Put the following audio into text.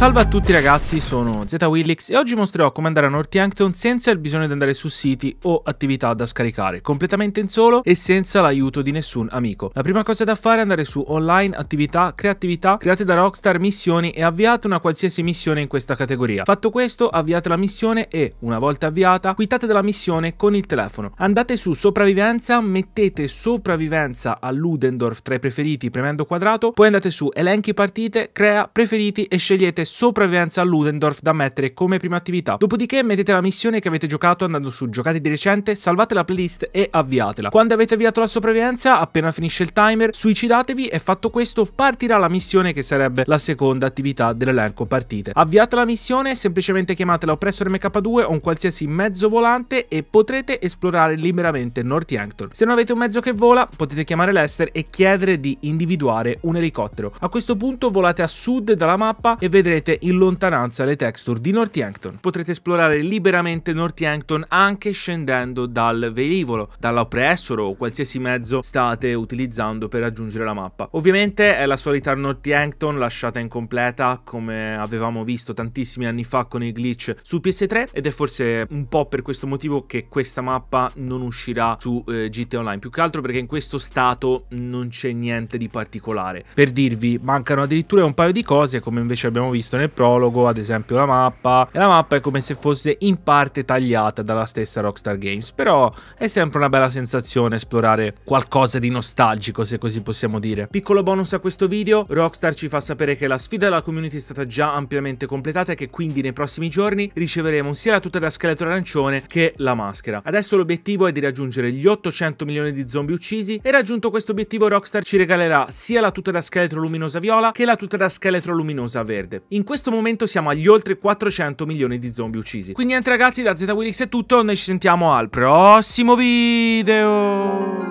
Salve a tutti ragazzi, sono ZWillix e oggi mostrerò come andare a Northampton senza il bisogno di andare su siti o attività da scaricare, completamente in solo e senza l'aiuto di nessun amico. La prima cosa da fare è andare su online, attività, creatività, create da Rockstar, missioni e avviate una qualsiasi missione in questa categoria. Fatto questo, avviate la missione e, una volta avviata, quittate la missione con il telefono. Andate su sopravvivenza, mettete sopravvivenza a Ludendorff tra i preferiti premendo quadrato, poi andate su elenchi partite, crea preferiti e scegliete sopravvivenza a Ludendorff da mettere come prima attività. Dopodiché mettete la missione che avete giocato andando su giocati di recente, salvate la playlist e avviatela. Quando avete avviato la sopravvivenza, appena finisce il timer, suicidatevi e fatto questo partirà la missione che sarebbe la seconda attività dell'elenco partite. Avviate la missione, semplicemente chiamatela Oppressor MK2 o un qualsiasi mezzo volante e potrete esplorare liberamente North Yankton. Se non avete un mezzo che vola, potete chiamare Lester e chiedere di individuare un elicottero. A questo punto volate a sud dalla mappa e vedrete vedrete in lontananza le texture di North Yankton. Potrete esplorare liberamente North Yankton anche scendendo dal velivolo, dall'oppressor o qualsiasi mezzo state utilizzando per raggiungere la mappa. Ovviamente è la solita North Yankton lasciata incompleta come avevamo visto tantissimi anni fa con i glitch su PS3 ed è forse un po' per questo motivo che questa mappa non uscirà su eh, GT Online, più che altro perché in questo stato non c'è niente di particolare. Per dirvi, mancano addirittura un paio di cose come invece abbiamo visto visto nel prologo, ad esempio la mappa, e la mappa è come se fosse in parte tagliata dalla stessa Rockstar Games, però è sempre una bella sensazione esplorare qualcosa di nostalgico, se così possiamo dire. Piccolo bonus a questo video, Rockstar ci fa sapere che la sfida della community è stata già ampiamente completata e che quindi nei prossimi giorni riceveremo sia la tuta da scheletro arancione che la maschera. Adesso l'obiettivo è di raggiungere gli 800 milioni di zombie uccisi e raggiunto questo obiettivo Rockstar ci regalerà sia la tuta da scheletro luminosa viola che la tuta da scheletro luminosa verde. In in questo momento siamo agli oltre 400 milioni di zombie uccisi. Quindi niente ragazzi, da ZWinix è tutto, noi ci sentiamo al prossimo video!